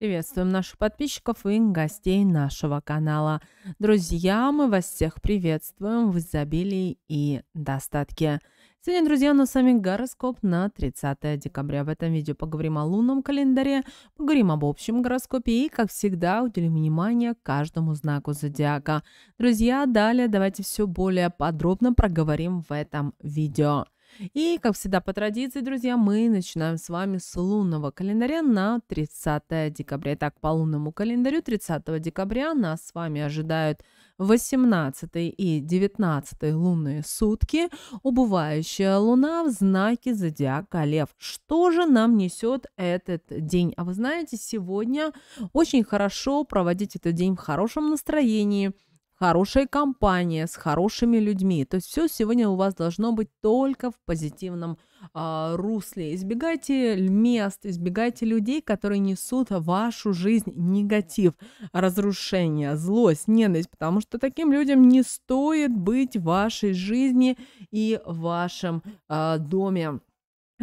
Приветствуем наших подписчиков и гостей нашего канала. Друзья, мы вас всех приветствуем в изобилии и достатке. Сегодня, друзья, у нас с вами гороскоп на 30 декабря. В этом видео поговорим о лунном календаре, поговорим об общем гороскопе и, как всегда, уделим внимание каждому знаку зодиака. Друзья, далее давайте все более подробно проговорим в этом видео. И, как всегда, по традиции, друзья, мы начинаем с вами с лунного календаря на 30 декабря. Итак, по лунному календарю 30 декабря нас с вами ожидают 18 и 19 лунные сутки, убывающая луна в знаке зодиака Лев. Что же нам несет этот день? А вы знаете, сегодня очень хорошо проводить этот день в хорошем настроении – хорошая компания с хорошими людьми. То есть все сегодня у вас должно быть только в позитивном э, русле. Избегайте мест, избегайте людей, которые несут в вашу жизнь негатив, разрушение, злость, ненависть, потому что таким людям не стоит быть в вашей жизни и в вашем э, доме.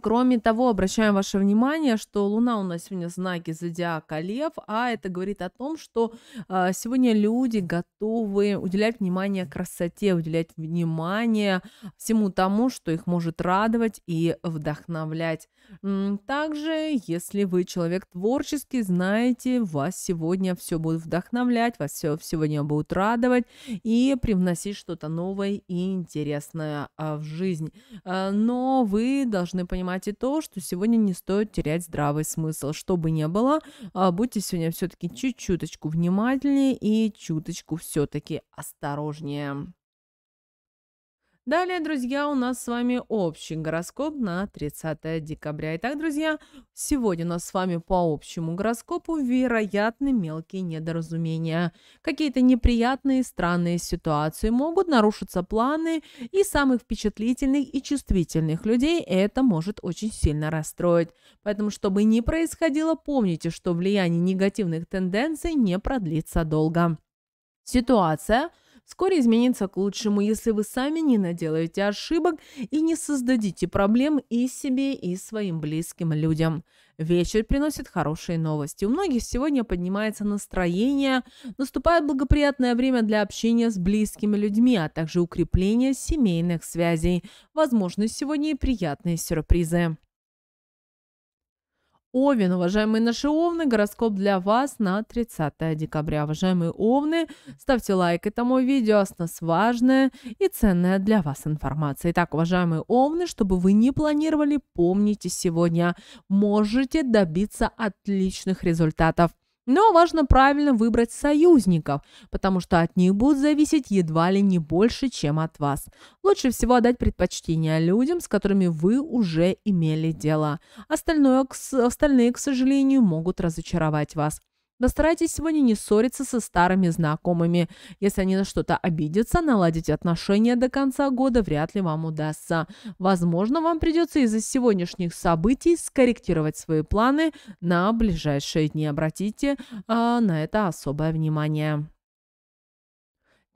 Кроме того, обращаем ваше внимание, что Луна у нас сегодня в знаке зодиака Лев, а это говорит о том, что э, сегодня люди готовы уделять внимание красоте, уделять внимание всему тому, что их может радовать и вдохновлять. Также, если вы человек творческий, знаете, вас сегодня все будет вдохновлять, вас все сегодня будет радовать и привносить что-то новое и интересное э, в жизнь. Э, но вы должны понимать и то, что сегодня не стоит терять здравый смысл. Что бы ни было, а, будьте сегодня все-таки чуть-чуточку внимательнее и чуточку все-таки осторожнее. Далее, друзья, у нас с вами общий гороскоп на 30 декабря. Итак, друзья, сегодня у нас с вами по общему гороскопу вероятны мелкие недоразумения. Какие-то неприятные, странные ситуации могут нарушиться планы, и самых впечатлительных и чувствительных людей это может очень сильно расстроить. Поэтому, чтобы не происходило, помните, что влияние негативных тенденций не продлится долго. Ситуация – вскоре изменится к лучшему, если вы сами не наделаете ошибок и не создадите проблем и себе, и своим близким людям. Вечер приносит хорошие новости. У многих сегодня поднимается настроение, наступает благоприятное время для общения с близкими людьми, а также укрепления семейных связей. Возможно, сегодня и приятные сюрпризы. Овен, уважаемые наши овны, гороскоп для вас на 30 декабря. Уважаемые овны, ставьте лайк этому видео, а с нас важная и ценная для вас информация. Итак, уважаемые овны, чтобы вы не планировали, помните сегодня, можете добиться отличных результатов. Но важно правильно выбрать союзников, потому что от них будет зависеть едва ли не больше, чем от вас. Лучше всего отдать предпочтение людям, с которыми вы уже имели дело. Остальное, остальные, к сожалению, могут разочаровать вас. Но старайтесь сегодня не ссориться со старыми знакомыми. Если они на что-то обидятся, наладить отношения до конца года вряд ли вам удастся. Возможно, вам придется из-за сегодняшних событий скорректировать свои планы на ближайшие дни. Обратите э, на это особое внимание.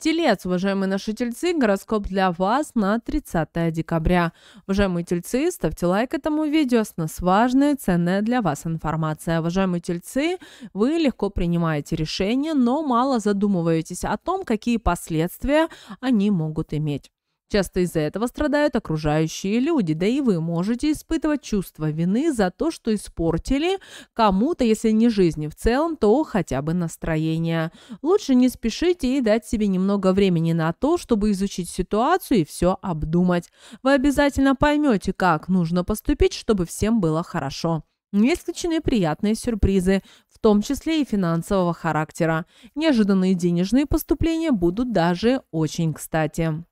Телец, уважаемые наши тельцы, гороскоп для вас на 30 декабря. Уважаемые тельцы, ставьте лайк этому видео, с нас важная, ценная для вас информация. Уважаемые тельцы, вы легко принимаете решения, но мало задумываетесь о том, какие последствия они могут иметь. Часто из-за этого страдают окружающие люди, да и вы можете испытывать чувство вины за то, что испортили кому-то, если не жизни в целом, то хотя бы настроение. Лучше не спешите и дать себе немного времени на то, чтобы изучить ситуацию и все обдумать. Вы обязательно поймете, как нужно поступить, чтобы всем было хорошо. Не исключены приятные сюрпризы, в том числе и финансового характера. Неожиданные денежные поступления будут даже очень кстати.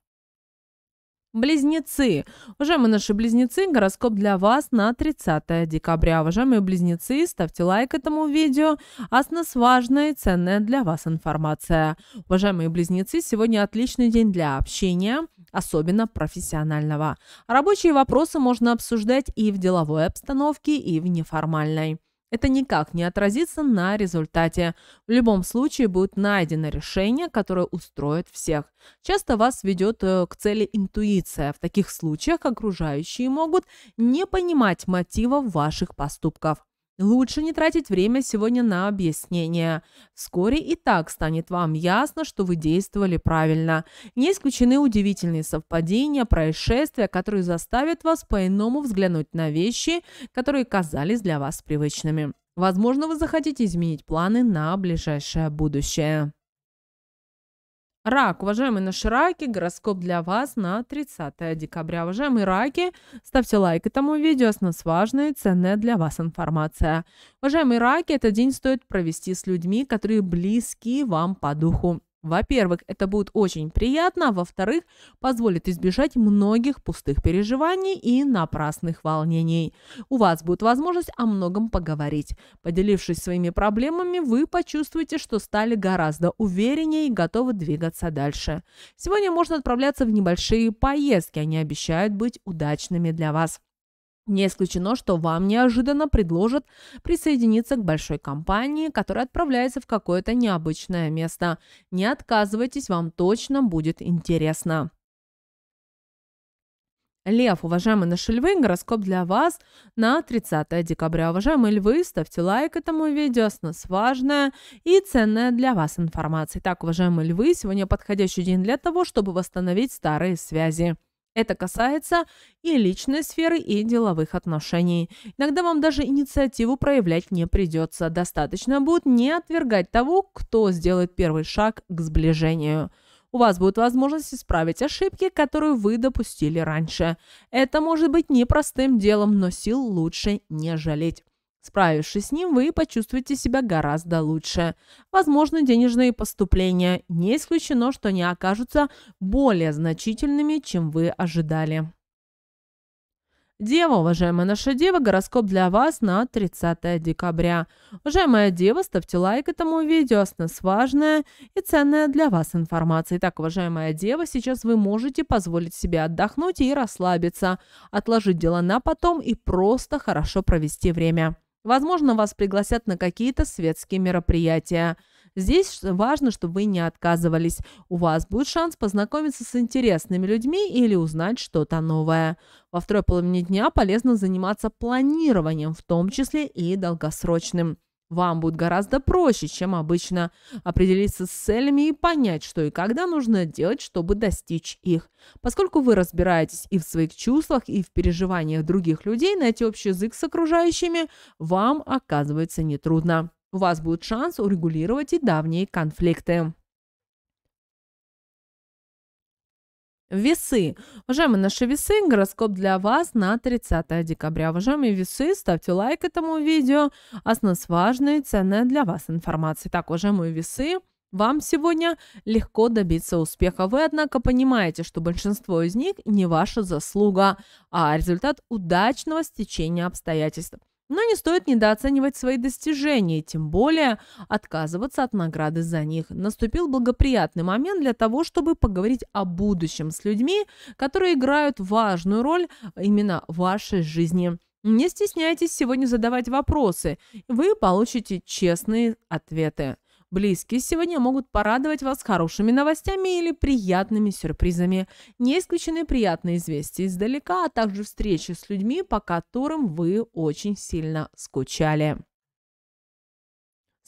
Близнецы. Уважаемые наши близнецы, гороскоп для вас на 30 декабря. Уважаемые близнецы, ставьте лайк этому видео, а с нас важная и ценная для вас информация. Уважаемые близнецы, сегодня отличный день для общения, особенно профессионального. Рабочие вопросы можно обсуждать и в деловой обстановке, и в неформальной. Это никак не отразится на результате. В любом случае будет найдено решение, которое устроит всех. Часто вас ведет э, к цели интуиция. В таких случаях окружающие могут не понимать мотивов ваших поступков. Лучше не тратить время сегодня на объяснения. Вскоре и так станет вам ясно, что вы действовали правильно. Не исключены удивительные совпадения, происшествия, которые заставят вас по-иному взглянуть на вещи, которые казались для вас привычными. Возможно, вы захотите изменить планы на ближайшее будущее. Рак, уважаемые наши раки, гороскоп для вас на 30 декабря. Уважаемые раки, ставьте лайк этому видео, с нас важная и ценная для вас информация. Уважаемые раки, этот день стоит провести с людьми, которые близки вам по духу. Во-первых, это будет очень приятно, а во-вторых, позволит избежать многих пустых переживаний и напрасных волнений. У вас будет возможность о многом поговорить. Поделившись своими проблемами, вы почувствуете, что стали гораздо увереннее и готовы двигаться дальше. Сегодня можно отправляться в небольшие поездки, они обещают быть удачными для вас. Не исключено, что вам неожиданно предложат присоединиться к большой компании, которая отправляется в какое-то необычное место. Не отказывайтесь, вам точно будет интересно. Лев, уважаемые наши львы, гороскоп для вас на 30 декабря. Уважаемые львы, ставьте лайк этому видео, с нас важная и ценная для вас информация. Итак, уважаемые львы, сегодня подходящий день для того, чтобы восстановить старые связи. Это касается и личной сферы, и деловых отношений. Иногда вам даже инициативу проявлять не придется. Достаточно будет не отвергать того, кто сделает первый шаг к сближению. У вас будет возможность исправить ошибки, которые вы допустили раньше. Это может быть непростым делом, но сил лучше не жалеть. Справившись с ним, вы почувствуете себя гораздо лучше. Возможно, денежные поступления. Не исключено, что они окажутся более значительными, чем вы ожидали. Дева, уважаемая наша дева, гороскоп для вас на 30 декабря. Уважаемая дева, ставьте лайк этому видео, с нас важная и ценная для вас информация. Итак, уважаемая дева, сейчас вы можете позволить себе отдохнуть и расслабиться, отложить дела на потом и просто хорошо провести время. Возможно, вас пригласят на какие-то светские мероприятия. Здесь важно, чтобы вы не отказывались. У вас будет шанс познакомиться с интересными людьми или узнать что-то новое. Во второй половине дня полезно заниматься планированием, в том числе и долгосрочным. Вам будет гораздо проще, чем обычно, определиться с целями и понять, что и когда нужно делать, чтобы достичь их. Поскольку вы разбираетесь и в своих чувствах, и в переживаниях других людей, найти общий язык с окружающими вам оказывается нетрудно. У вас будет шанс урегулировать и давние конфликты. Весы. Уважаемые наши весы, гороскоп для вас на 30 декабря. Уважаемые весы, ставьте лайк этому видео, а с нас важная и ценная для вас информация. Так, уважаемые весы, вам сегодня легко добиться успеха. Вы, однако, понимаете, что большинство из них не ваша заслуга, а результат удачного стечения обстоятельств. Но не стоит недооценивать свои достижения, тем более отказываться от награды за них. Наступил благоприятный момент для того, чтобы поговорить о будущем с людьми, которые играют важную роль именно в вашей жизни. Не стесняйтесь сегодня задавать вопросы, вы получите честные ответы. Близкие сегодня могут порадовать вас хорошими новостями или приятными сюрпризами. Не исключены приятные известия издалека, а также встречи с людьми, по которым вы очень сильно скучали.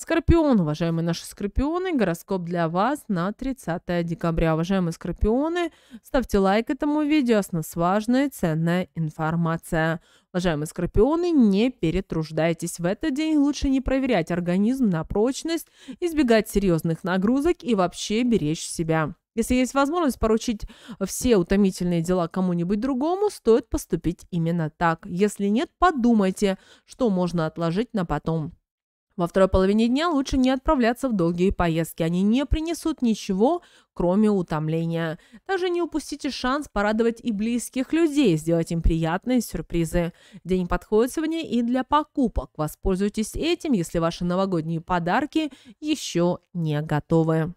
Скорпион, уважаемые наши скорпионы, гороскоп для вас на 30 декабря. Уважаемые скорпионы, ставьте лайк этому видео, с нас важная ценная информация. Уважаемые скорпионы, не перетруждайтесь. В этот день лучше не проверять организм на прочность, избегать серьезных нагрузок и вообще беречь себя. Если есть возможность поручить все утомительные дела кому-нибудь другому, стоит поступить именно так. Если нет, подумайте, что можно отложить на потом. Во второй половине дня лучше не отправляться в долгие поездки, они не принесут ничего, кроме утомления. Также не упустите шанс порадовать и близких людей, сделать им приятные сюрпризы. День подходит сегодня и для покупок. Воспользуйтесь этим, если ваши новогодние подарки еще не готовы.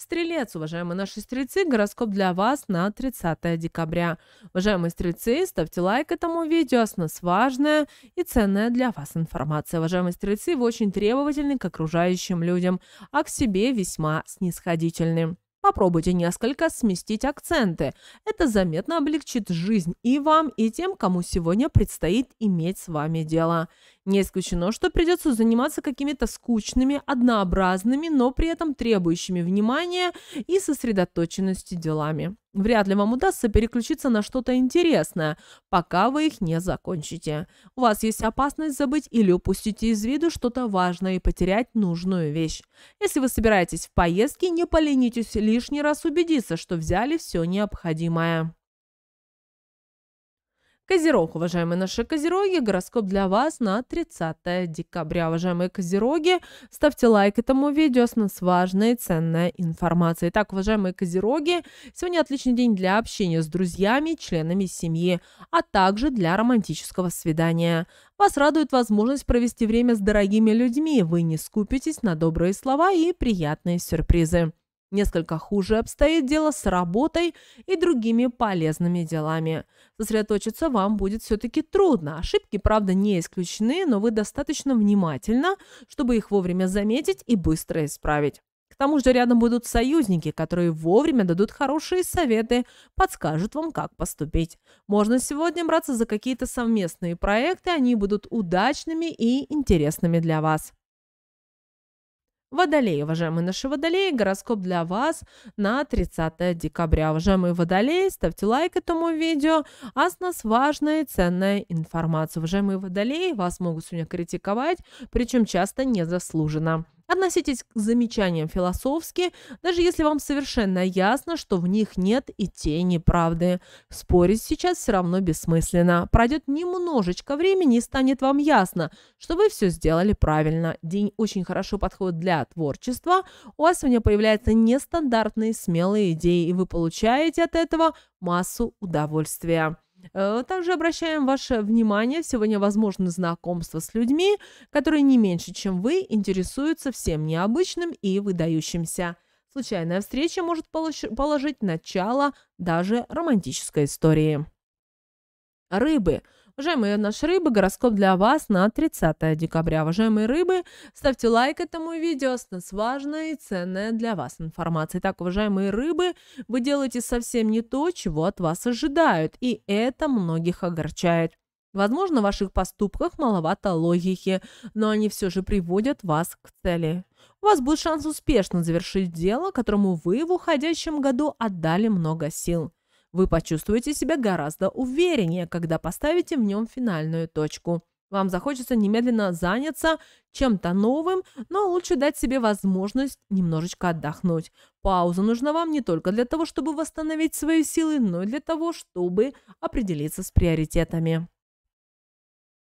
Стрелец, уважаемые наши стрельцы, гороскоп для вас на 30 декабря. Уважаемые стрельцы, ставьте лайк этому видео, а с нас важная и ценная для вас информация. Уважаемые стрельцы, вы очень требовательны к окружающим людям, а к себе весьма снисходительны. Попробуйте несколько сместить акценты. Это заметно облегчит жизнь и вам, и тем, кому сегодня предстоит иметь с вами дело. Не исключено, что придется заниматься какими-то скучными, однообразными, но при этом требующими внимания и сосредоточенности делами. Вряд ли вам удастся переключиться на что-то интересное, пока вы их не закончите. У вас есть опасность забыть или упустить из виду что-то важное и потерять нужную вещь. Если вы собираетесь в поездке, не поленитесь лишний раз убедиться, что взяли все необходимое. Козерог, уважаемые наши козероги, гороскоп для вас на 30 декабря. Уважаемые козероги, ставьте лайк этому видео, с нас важная и ценная информация. Итак, уважаемые козероги, сегодня отличный день для общения с друзьями, членами семьи, а также для романтического свидания. Вас радует возможность провести время с дорогими людьми, вы не скупитесь на добрые слова и приятные сюрпризы. Несколько хуже обстоит дело с работой и другими полезными делами. Сосредоточиться вам будет все-таки трудно. Ошибки, правда, не исключены, но вы достаточно внимательно, чтобы их вовремя заметить и быстро исправить. К тому же рядом будут союзники, которые вовремя дадут хорошие советы, подскажут вам, как поступить. Можно сегодня браться за какие-то совместные проекты, они будут удачными и интересными для вас. Водолеи, уважаемые наши водолеи, гороскоп для вас на 30 декабря. Уважаемые водолеи, ставьте лайк этому видео, а с нас важная и ценная информация. Уважаемые водолеи, вас могут сегодня критиковать, причем часто незаслуженно. Относитесь к замечаниям философски, даже если вам совершенно ясно, что в них нет и тени правды. Спорить сейчас все равно бессмысленно. Пройдет немножечко времени и станет вам ясно, что вы все сделали правильно. День очень хорошо подходит для творчества. У вас сегодня появляются нестандартные смелые идеи, и вы получаете от этого массу удовольствия. Э, также обращаем ваше внимание, сегодня возможны знакомства с людьми, которые не меньше, чем вы, интересуются всем необычным и выдающимся. Случайная встреча может положить начало даже романтической истории. Рыбы. Уважаемые наши рыбы, гороскоп для вас на 30 декабря. Уважаемые рыбы, ставьте лайк этому видео, с нас важная и ценная для вас информация. Итак, уважаемые рыбы, вы делаете совсем не то, чего от вас ожидают, и это многих огорчает. Возможно, в ваших поступках маловато логики, но они все же приводят вас к цели. У вас будет шанс успешно завершить дело, которому вы в уходящем году отдали много сил. Вы почувствуете себя гораздо увереннее, когда поставите в нем финальную точку. Вам захочется немедленно заняться чем-то новым, но лучше дать себе возможность немножечко отдохнуть. Пауза нужна вам не только для того, чтобы восстановить свои силы, но и для того, чтобы определиться с приоритетами.